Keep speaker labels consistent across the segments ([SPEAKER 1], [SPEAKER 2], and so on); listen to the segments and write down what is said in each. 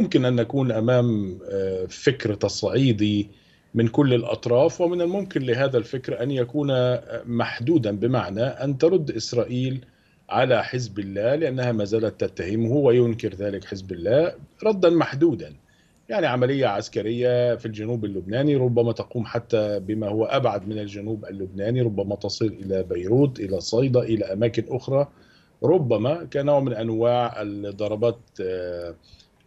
[SPEAKER 1] ممكن ان نكون امام آه، فكر تصعيدي من كل الاطراف ومن الممكن لهذا الفكر ان يكون آه، محدودا بمعنى ان ترد اسرائيل على حزب الله لانها ما زالت تتهمه وينكر ذلك حزب الله ردا محدودا يعني عمليه عسكريه في الجنوب اللبناني ربما تقوم حتى بما هو ابعد من الجنوب اللبناني ربما تصل الى بيروت الى صيدا الى اماكن اخرى ربما كنوع من انواع الضربات آه،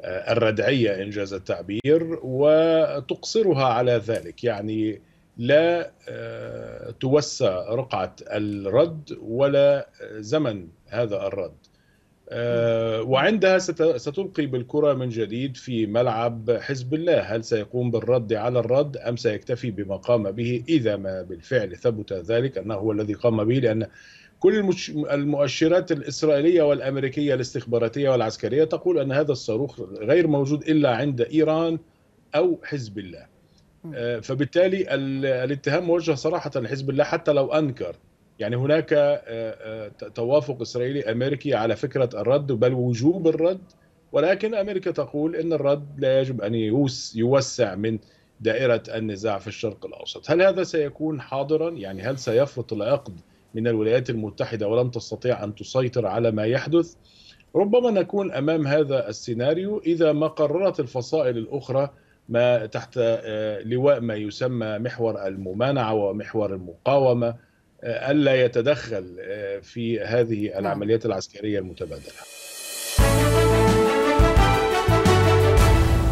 [SPEAKER 1] آه، الردعيه ان جاز التعبير وتقصرها على ذلك يعني لا آه، توسع رقعه الرد ولا آه، زمن هذا الرد آه، وعندها ستلقي بالكرة من جديد في ملعب حزب الله هل سيقوم بالرد على الرد أم سيكتفي بما قام به إذا ما بالفعل ثبت ذلك أنه هو الذي قام به لأن كل المؤشرات الإسرائيلية والأمريكية الاستخباراتية والعسكرية تقول أن هذا الصاروخ غير موجود إلا عند إيران أو حزب الله آه، فبالتالي الاتهام موجه صراحة لحزب الله حتى لو أنكر يعني هناك آه، آه، توافق اسرائيلي امريكي على فكره الرد بل وجوب الرد ولكن امريكا تقول ان الرد لا يجب ان يوسع من دائره النزاع في الشرق الاوسط، هل هذا سيكون حاضرا؟ يعني هل سيفرط العقد من الولايات المتحده ولن تستطيع ان تسيطر على ما يحدث؟ ربما نكون امام هذا السيناريو اذا ما قررت الفصائل الاخرى ما تحت آه، لواء ما يسمى محور الممانعه ومحور المقاومه الا يتدخل آه، في هذه نعم. العمليات العسكريه المتبادله